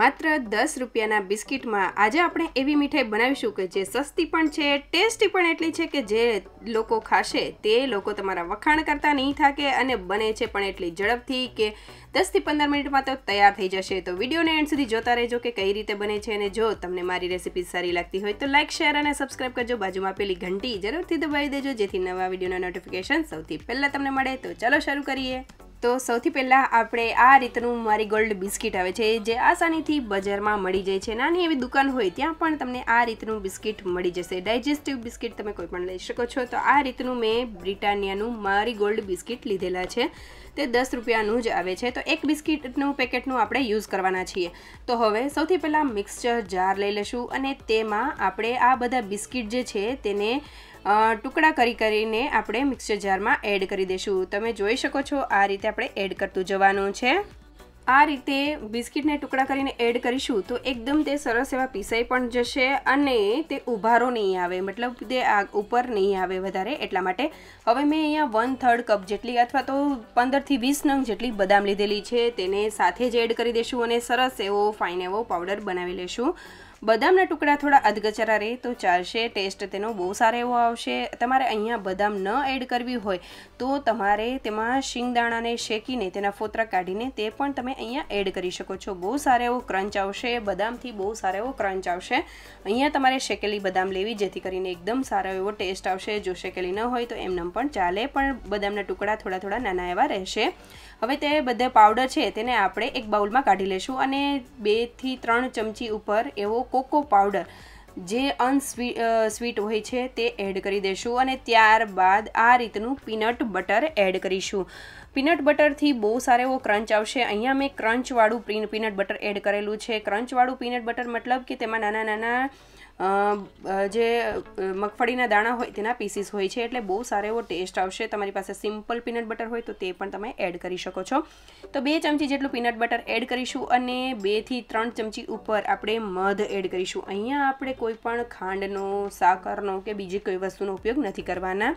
માત્ર દસ રૂપિયાના બિસ્કિટમાં આજે આપણે એવી મીઠાઈ બનાવીશું કે જે સસ્તી પણ છે ટેસ્ટી પણ એટલી છે કે જે લોકો ખાશે તે લોકો તમારા વખાણ કરતા નહીં થાકે અને બને છે પણ એટલી ઝડપથી કે દસથી પંદર મિનિટમાં તો તૈયાર થઈ જશે તો વિડીયોને એન્ડ સુધી જોતા રહેજો કે કઈ રીતે બને છે અને જો તમને મારી રેસિપી સારી લાગતી હોય તો લાઇક શેર અને સબસ્ક્રાઈબ કરજો બાજુમાં પેલી ઘંટી જરૂરથી દબાવી દેજો જેથી નવા વિડીયોના નોટિફિકેશન સૌથી પહેલાં તમને મળે તો ચાલો શરૂ કરીએ તો સૌથી પહેલાં આપણે આ રીતનું મારી ગોલ્ડ બિસ્કિટ આવે છે જે આસાનીથી બજારમાં મળી જાય છે નાની એવી દુકાન હોય ત્યાં પણ તમને આ રીતનું બિસ્કિટ મળી જશે ડાયજેસ્ટિવ બિસ્કિટ તમે કોઈ પણ લઈ શકો છો તો આ રીતનું મેં બ્રિટાનિયાનું મારી ગોલ્ડ બિસ્કિટ લીધેલા છે તે દસ રૂપિયાનું જ આવે છે તો એક બિસ્કિટનું પેકેટનું આપણે યુઝ કરવાના છીએ તો હવે સૌથી પહેલાં મિક્સચર જાર લઈ લઈશું અને તેમાં આપણે આ બધા બિસ્કિટ જે છે તેને ટુકડા કરી કરીને આપણે મિક્સર જારમાં એડ કરી દઈશું તમે જોઈ શકો છો આ રીતે આપણે એડ કરતું જવાનું છે આ રીતે બિસ્કિટને ટુકડા કરીને એડ કરીશું તો એકદમ તે સરસ એવા પીસાઈ પણ જશે અને તે ઉભારો નહીં આવે મતલબ તે આ ઉપર નહીં આવે વધારે એટલા માટે હવે મેં અહીંયા વન થર્ડ કપ જેટલી અથવા તો પંદરથી વીસ નંગ જેટલી બદામ લીધેલી છે તેને સાથે જ એડ કરી દઈશું અને સરસ એવો ફાઇન એવો પાવડર બનાવી લઈશું બદામના ટુકડા થોડા અધગચરા રહે તો ચાલશે ટેસ્ટ તેનો બહુ સારો એવો આવશે તમારે અહીંયા બદામ ન એડ કરવી હોય તો તમારે તેમાં શિંગદાણાને શેકીને તેના ફોતરા કાઢીને તે પણ તમે અહીંયા એડ કરી શકો છો બહુ સારો એવો ક્રંચ આવશે બદામથી બહુ સારો એવો ક્રંચ આવશે અહીંયા તમારે શેકેલી બદામ લેવી જેથી કરીને એકદમ સારો એવો ટેસ્ટ આવશે જો શેકેલી ન હોય તો એમનેમ પણ ચાલે પણ બદામના ટુકડા થોડા થોડા નાના એવા રહેશે હવે તે બધા પાવડર છે તેને આપણે એક બાઉલમાં કાઢી લેશું અને બેથી ત્રણ ચમચી ઉપર એવો કોકો પાવડર જે અનસ્વી સ્વીટ હોય છે તે એડ કરી દઈશું અને ત્યારબાદ આ રીતનું પીનટ બટર એડ કરીશું પીનટ બટરથી બહુ સારો એવો ક્રંચ આવશે અહીંયા મેં ક્રંચવાળું પ્રિન પીનટ બટર એડ કરેલું છે ક્રંચવાળું પીનટ બટર મતલબ કે તેમાં નાના નાના જે મગફળીના દાણા હોય તેના પીસીસ હોય છે એટલે બહુ સારો એવો ટેસ્ટ આવશે તમારી પાસે સિમ્પલ પીનટ બટર હોય તો તે પણ તમે એડ કરી શકો છો તો બે ચમચી જેટલું પીનટ બટર એડ કરીશું અને બેથી ત્રણ ચમચી ઉપર આપણે મધ એડ કરીશું અહીંયા આપણે કોઈ પણ ખાંડનો સાકરનો કે બીજી કોઈ વસ્તુનો ઉપયોગ નથી કરવાના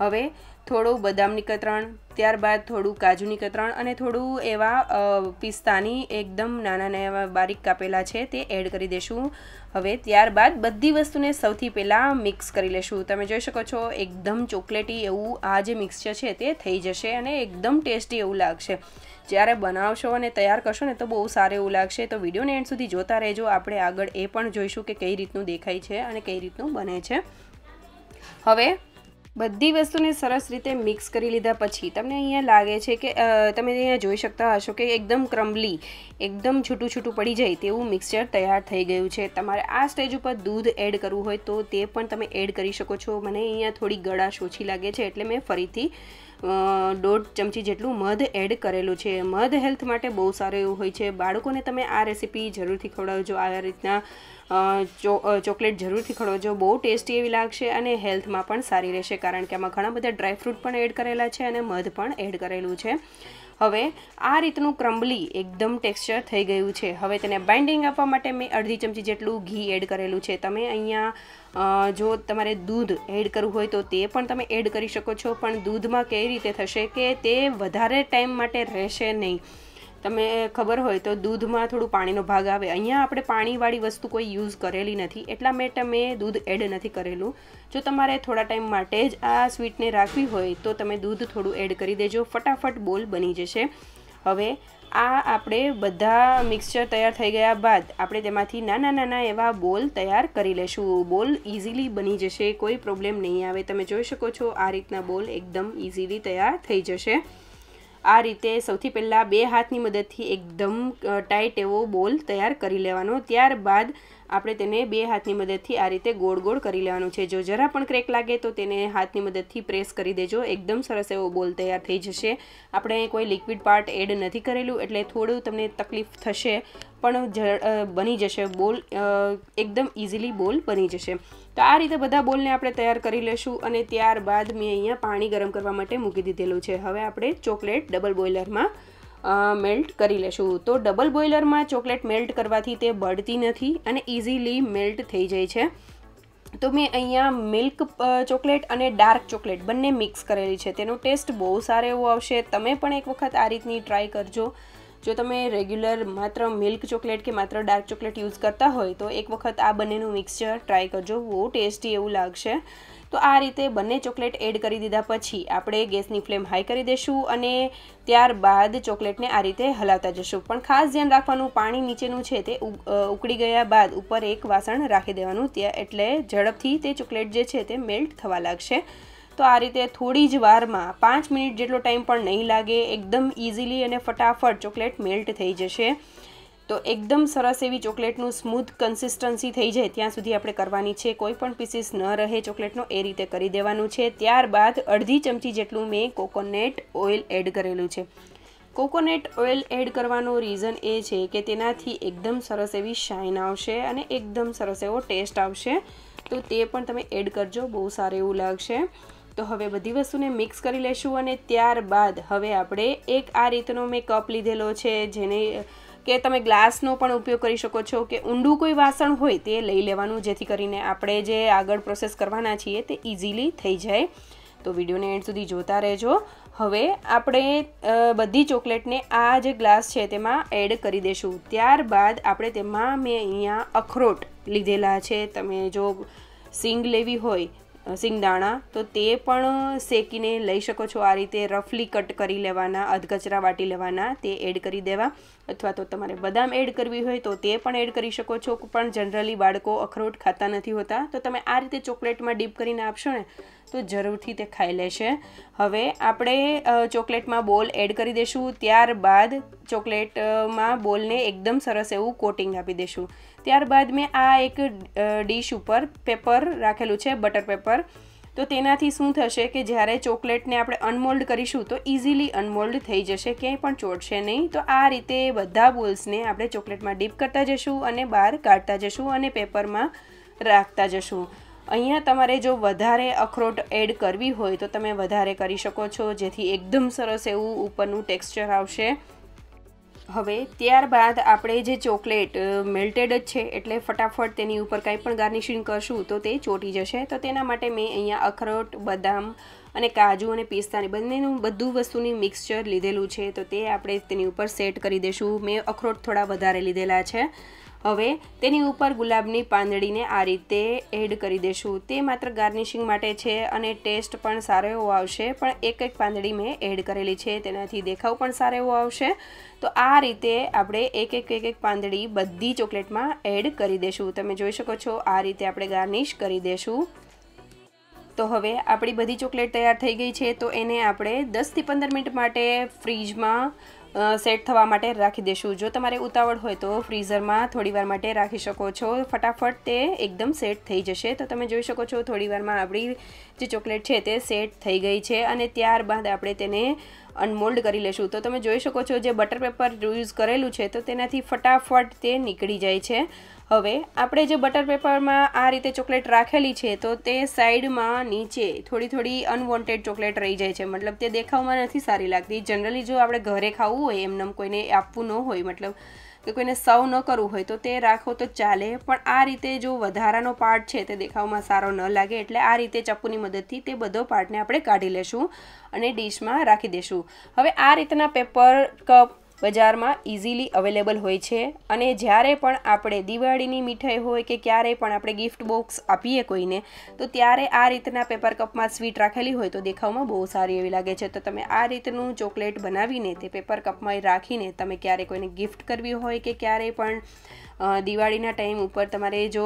હવે થોડું બદામની કતરણ ત્યારબાદ થોડું કાજુની કતરણ અને થોડું એવા પિસ્તાની એકદમ નાના નાના બારીક કાપેલા છે તે એડ કરી દેશું હવે ત્યારબાદ બધી વસ્તુને સૌથી પહેલાં મિક્સ કરી લેશું તમે જોઈ શકો છો એકદમ ચોકલેટી એવું આ જે મિક્સચર છે તે થઈ જશે અને એકદમ ટેસ્ટી એવું લાગશે જ્યારે બનાવશો અને તૈયાર કરશો ને તો બહુ સારું એવું લાગશે તો વિડીયોને એન્ડ સુધી જોતા રહેજો આપણે આગળ એ પણ જોઈશું કે કઈ રીતનું દેખાય છે અને કઈ રીતનું બને છે હવે બધી વસ્તુને સરસ રીતે મિક્સ કરી લીધા પછી તમને અહીંયા લાગે છે કે તમે અહીંયા જોઈ શકતા હશો કે એકદમ ક્રમ્બલી એકદમ છૂટું છૂટું પડી જાય તેવું મિક્સચર તૈયાર થઈ ગયું છે તમારે આ સ્ટેજ ઉપર દૂધ એડ કરવું હોય તો તે પણ તમે એડ કરી શકો છો મને અહીંયા થોડી ગળાશ ઓછી લાગે છે એટલે મેં ફરીથી દોઢ ચમચી જેટલું મધ એડ કરેલું છે મધ હેલ્થ માટે બહુ સારું એવું હોય છે બાળકોને તમે આ રેસીપી જરૂરથી ખવડાવજો આ રીતના ચોકલેટ જરૂરથી ખવડાવજો બહુ ટેસ્ટી એવી લાગશે અને હેલ્થમાં પણ સારી રહેશે કારણ કે આમાં ઘણા બધા ડ્રાયફ્રૂટ પણ એડ કરેલા છે અને મધ પણ એડ કરેલું છે હવે આ રીતનું ક્રમ્બલી એકદમ ટેક્સચર થઈ ગયું છે હવે તેને બાઇન્ડિંગ આપવા માટે મેં અડધી ચમચી જેટલું ઘી એડ કરેલું છે તમે અહીંયા જો તમારે દૂધ એડ કરવું હોય તો તે પણ તમે એડ કરી શકો છો પણ દૂધમાં કઈ રીતે થશે કે તે વધારે ટાઈમ માટે રહેશે નહીં તમે ખબર હોય તો દૂધમાં થોડું પાણીનો ભાગ આવે અહીંયા આપણે પાણીવાળી વસ્તુ કોઈ યુઝ કરેલી નથી એટલા માટે મેં દૂધ એડ નથી કરેલું જો તમારે થોડા ટાઈમ માટે જ આ સ્વીટને રાખવી હોય તો તમે દૂધ થોડું એડ કરી દેજો ફટાફટ બોલ બની જશે હવે આ આપણે બધા મિક્સચર તૈયાર થઈ ગયા બાદ આપણે તેમાંથી નાના નાના એવા બોલ તૈયાર કરી લેશું બોલ ઇઝીલી બની જશે કોઈ પ્રોબ્લેમ નહીં આવે તમે જોઈ શકો છો આ રીતના બોલ એકદમ ઇઝીલી તૈયાર થઈ જશે આ રીતે સૌથી પહેલાં બે હાથની મદદથી એકદમ ટાઈટ એવો બોલ તૈયાર કરી લેવાનો ત્યારબાદ આપણે તેને બે હાથની મદદથી આ રીતે ગોળ ગોળ કરી લેવાનું છે જો જરા પણ ક્રેક લાગે તો તેને હાથની મદદથી પ્રેસ કરી દેજો એકદમ સરસ એવો બોલ તૈયાર થઈ જશે આપણે કોઈ લિક્વિડ પાર્ટ એડ નથી કરેલું એટલે થોડું તમને તકલીફ થશે પણ બની જશે બોલ એકદમ ઇઝીલી બોલ બની જશે તો આ રીતે બધા બોલને આપણે તૈયાર કરી લઈશું અને ત્યારબાદ મેં અહીંયા પાણી ગરમ કરવા માટે મૂકી દીધેલું છે હવે આપણે ચોકલેટ ડબલ બોઇલરમાં મેલ્ટ કરી લેશું તો ડબલ બોઇલરમાં ચોકલેટ મેલ્ટ કરવાથી તે બળતી નથી અને ઇઝીલી મેલ્ટ થઈ જાય છે તો મેં અહીંયા મિલ્ક ચોકલેટ અને ડાર્ક ચોકલેટ બંને મિક્સ કરેલી છે તેનો ટેસ્ટ બહુ સારો એવો આવશે તમે પણ એક વખત આ રીતની ટ્રાય કરજો જો તમે રેગ્યુલર માત્ર મિલ્ક ચોકલેટ કે માત્ર ડાર્ક ચોકલેટ યુઝ કરતા હોય તો એક વખત આ બંનેનું મિક્સચર ટ્રાય કરજો બહુ ટેસ્ટી એવું લાગશે તો આ રીતે બંને ચોકલેટ એડ કરી દીધા પછી આપણે ગેસની ફ્લેમ હાઈ કરી દઈશું અને ત્યારબાદ ચોકલેટને આ રીતે હલાવતા જશું પણ ખાસ ધ્યાન રાખવાનું પાણી નીચેનું છે તે ઉકળી ગયા બાદ ઉપર એક વાસણ રાખી દેવાનું ત્યાં એટલે ઝડપથી તે ચોકલેટ જે છે તે મેલ્ટ થવા લાગશે તો આ રીતે થોડી જ વારમાં પાંચ મિનિટ જેટલો ટાઈમ પણ નહીં લાગે એકદમ ઇઝીલી અને ફટાફટ ચોકલેટ મેલ્ટ થઈ જશે તો એકદમ સરસ એવી ચોકલેટનું સ્મૂથ કન્સિસ્ટન્સી થઈ જાય ત્યાં સુધી આપણે કરવાની છે કોઈ પણ પીસીસ ન રહે ચોકલેટનો એ રીતે કરી દેવાનું છે ત્યારબાદ અડધી ચમચી જેટલું મેં કોકોનેટ ઓઇલ એડ કરેલું છે કોકોનેટ ઓઇલ એડ કરવાનો રીઝન એ છે કે તેનાથી એકદમ સરસ એવી શાઇન આવશે અને એકદમ સરસ એવો ટેસ્ટ આવશે તો તે પણ તમે એડ કરજો બહુ સારું એવું લાગશે તો હવે બધી વસ્તુને મિક્સ કરી લેશું અને ત્યારબાદ હવે આપણે એક આ રીતનો મેં કપ લીધેલો છે જેને કે તમે ગ્લાસનો પણ ઉપયોગ કરી શકો છો કે ઊંડું કોઈ વાસણ હોય તે લઈ લેવાનું જેથી કરીને આપણે જે આગળ પ્રોસેસ કરવાના છીએ તે ઇઝીલી થઈ જાય તો વિડીયોને એન્ડ સુધી જોતા રહેજો હવે આપણે બધી ચોકલેટને આ જે ગ્લાસ છે તેમાં એડ કરી દઈશું ત્યારબાદ આપણે તેમાં મેં અહીંયા અખરોટ લીધેલા છે તમે જો સીંગ લેવી હોય સિંગદાણા તો તે પણ શેકીને લઈ શકો છો આ રીતે રફલી કટ કરી લેવાના અધકચરા વાટી લેવાના તે એડ કરી દેવા અથવા તો તમારે બદામ એડ કરવી હોય તો તે પણ એડ કરી શકો છો પણ જનરલી બાળકો અખરોટ ખાતા નથી હોતા તો તમે આ રીતે ચોકલેટમાં ડીપ કરીને આપશો ને તો જરૂરથી તે ખાઈ લેશે હવે આપણે ચોકલેટમાં બોલ એડ કરી દઈશું ત્યારબાદ ચોકલેટમાં બોલને એકદમ સરસ એવું કોટિંગ આપી દઈશું ત્યારબાદ મેં આ એક ડીશ ઉપર પેપર રાખેલું છે બટર પેપર તો તેનાથી શું થશે કે જ્યારે ચોકલેટને આપણે અનમોલ્ડ કરીશું તો ઇઝીલી અનમોલ્ડ થઈ જશે ક્યાંય પણ ચોટશે નહીં તો આ રીતે બધા બોલ્સને આપણે ચોકલેટમાં ડીપ કરતા જશું અને બહાર કાઢતા જશું અને પેપરમાં રાખતા જશું અહીંયા તમારે જો વધારે અખરોટ એડ કરવી હોય તો તમે વધારે કરી શકો છો જેથી એકદમ સરસ એવું ઉપરનું ટેક્સચર આવશે હવે ત્યારબાદ આપણે જે ચોકલેટ મેલ્ટેડ જ છે એટલે ફટાફટ તેની ઉપર કંઈ પણ ગાર્નિશિંગ કરશું તો તે ચોટી જશે તો તેના માટે મેં અહીંયા અખરોટ બદામ અને કાજુ અને પિસ્તાની બંનેનું બધું વસ્તુની મિક્સચર લીધેલું છે તો તે આપણે તેની ઉપર સેટ કરી દઈશું મેં અખરોટ થોડા વધારે લીધેલા છે હવે તેની ઉપર ગુલાબની પાંદડીને આ રીતે એડ કરી દેશું તે માત્ર ગાર્નિશિંગ માટે છે અને ટેસ્ટ પણ સારો એવો આવશે પણ એક એક પાંદડી મેં એડ કરેલી છે તેનાથી દેખાવ પણ સારો એવો આવશે તો આ રીતે આપણે એક એક એક એક પાંદડી બધી ચોકલેટમાં એડ કરી દેશું તમે જોઈ શકો છો આ રીતે આપણે ગાર્નિશ કરી દેશું તો હવે આપણી બધી ચોકલેટ તૈયાર થઈ ગઈ છે તો એને આપણે દસથી પંદર મિનિટ માટે ફ્રીજમાં સેટ થવા માટે રાખી દેશું જો તમારે ઉતાવળ હોય તો ફ્રીઝરમાં થોડીવાર માટે રાખી શકો છો ફટાફટ તે એકદમ સેટ થઈ જશે તો તમે જોઈ શકો છો થોડીવારમાં આપણી જે ચોકલેટ છે તે સેટ થઈ ગઈ છે અને ત્યારબાદ આપણે તેને અનમોલ્ડ કરી લેશું તો તમે જોઈ શકો છો જે બટર પેપર યુઝ કરેલું છે તો તેનાથી ફટાફટ તે નીકળી જાય છે હવે આપણે જે બટર પેપરમાં આ રીતે ચોકલેટ રાખેલી છે તો તે સાઈડમાં નીચે થોડી થોડી અનવોન્ટેડ ચોકલેટ રહી જાય છે મતલબ તે દેખાવમાં નથી સારી લાગતી જનરલી જો આપણે ઘરે ખાવું હોય એમને કોઈને આપવું ન હોય મતલબ કે કોઈને સર્વ ન કરવું હોય તો તે રાખો તો ચાલે પણ આ રીતે જો વધારાનો પાર્ટ છે તે દેખાવમાં સારો ન લાગે એટલે આ રીતે ચપ્પુની મદદથી તે બધો પાર્ટને આપણે કાઢી લેશું અને ડીશમાં રાખી દઈશું હવે આ રીતના પેપર કપ બજારમાં ઇઝીલી અવેલેબલ હોય છે અને જ્યારે પણ આપણે દિવાળીની મીઠાઈ હોય કે ક્યારેય પણ આપણે ગિફ્ટ બોક્સ આપીએ કોઈને તો ત્યારે આ રીતના પેપર કપમાં સ્વીટ રાખેલી હોય તો દેખાવમાં બહુ સારી એવી લાગે છે તો તમે આ રીતનું ચોકલેટ બનાવીને તે પેપર કપમાં રાખીને તમે ક્યારેય કોઈને ગિફ્ટ કરવી હોય કે ક્યારેય પણ દિવાળીના ટાઈમ ઉપર તમારે જો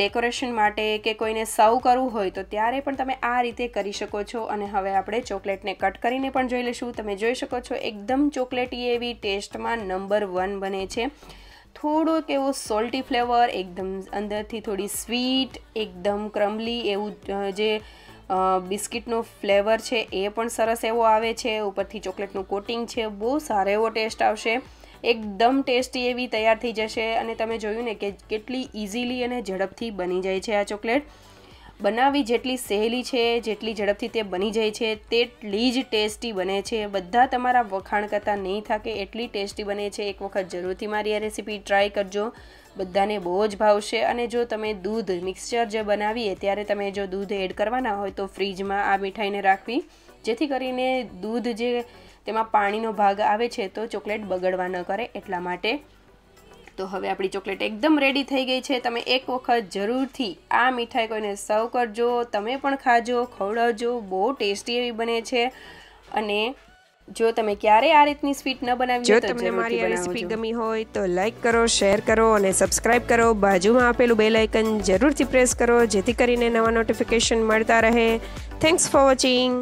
ડેકોરેશન માટે કે કોઈને સર્વ કરવું હોય તો ત્યારે પણ તમે આ રીતે કરી શકો છો અને હવે આપણે ચોકલેટને કટ કરીને પણ જોઈ લઈશું તમે જોઈ શકો છો એકદમ ચોકલેટી એવી ટેસ્ટમાં નંબર વન બને છે થોડોક એવો સોલ્ટી ફ્લેવર એકદમ અંદરથી થોડી સ્વીટ એકદમ ક્રમલી એવું જે બિસ્કિટનો ફ્લેવર છે એ પણ સરસ એવો આવે છે ઉપરથી ચોકલેટનું કોટિંગ છે બહુ સારો એવો ટેસ્ટ આવશે એકદમ ટેસ્ટી એવી તૈયાર થઈ જશે અને તમે જોયું ને કે કેટલી ઇઝીલી અને ઝડપથી બની જાય છે આ ચોકલેટ બનાવવી જેટલી સહેલી છે જેટલી ઝડપથી તે બની જાય છે તેટલી જ ટેસ્ટી બને છે બધા તમારા વખાણ કરતાં નહીં થાકે એટલી ટેસ્ટી બને છે એક વખત જરૂરથી મારી આ રેસીપી ટ્રાય કરજો બધાને બહુ જ ભાવશે અને જો તમે દૂધ મિક્સચર જે બનાવીએ ત્યારે તમે જો દૂધ એડ કરવાના હોય તો ફ્રીજમાં આ મીઠાઈને રાખવી જેથી કરીને દૂધ જે તેમાં પાણીનો ભાગ આવે છે તો ચોકલેટ બગડવા ન કરે એટલા માટે તો હવે આપણી ચોકલેટ એકદમ રેડી થઈ ગઈ છે તમે એક વખત જરૂરથી આ મીઠાઈ કોઈને સર્વ કરજો તમે પણ ખાજો ખવડાવજો બહુ ટેસ્ટી એવી બને છે અને જો તમે ક્યારે આ રીતની સ્વીટ ન બનાવી જો તમને મારી આ રેસીપી ગમી હોય તો લાઇક કરો શેર કરો અને સબસ્ક્રાઇબ કરો બાજુમાં આપેલું બેલ આઇકન જરૂરથી પ્રેસ કરો જેથી કરીને નવા નોટિફિકેશન મળતા રહે થેન્ક્સ ફોર વોચિંગ